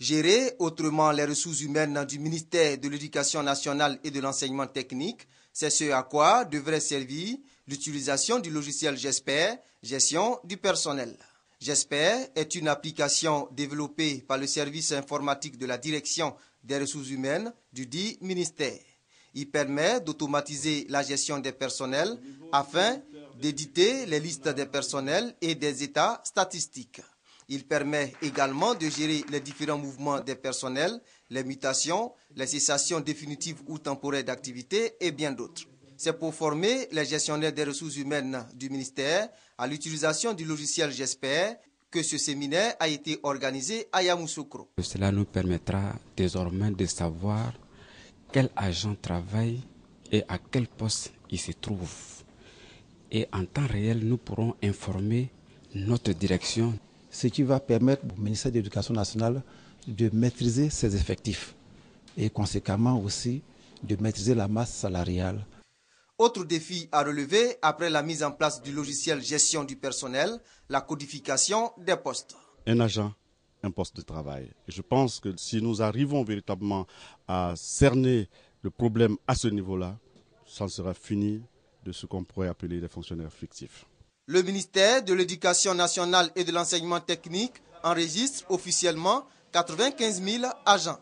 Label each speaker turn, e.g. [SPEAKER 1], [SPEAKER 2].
[SPEAKER 1] Gérer autrement les ressources humaines du ministère de l'Éducation nationale et de l'enseignement technique, c'est ce à quoi devrait servir l'utilisation du logiciel J'espère, gestion du personnel. J'espère est une application développée par le service informatique de la direction des ressources humaines du dit ministère. Il permet d'automatiser la gestion des personnels afin d'éditer les listes des personnels et des états statistiques. Il permet également de gérer les différents mouvements des personnels, les mutations, les cessations définitives ou temporaires d'activité et bien d'autres. C'est pour former les gestionnaires des ressources humaines du ministère à l'utilisation du logiciel J'espère que ce séminaire a été organisé à Yamoussoukro.
[SPEAKER 2] Cela nous permettra désormais de savoir quel agent travaille et à quel poste il se trouve. Et en temps réel, nous
[SPEAKER 3] pourrons informer notre direction ce qui va permettre au ministère de l'Éducation nationale de maîtriser ses effectifs et conséquemment aussi de maîtriser la masse salariale.
[SPEAKER 1] Autre défi à relever après la mise en place du logiciel gestion du personnel, la codification des postes.
[SPEAKER 4] Un agent, un poste de travail. je pense que si nous arrivons véritablement à cerner le problème à ce niveau-là, ça sera fini de ce qu'on pourrait appeler des fonctionnaires fictifs.
[SPEAKER 1] Le ministère de l'Éducation nationale et de l'enseignement technique enregistre officiellement 95 000 agents.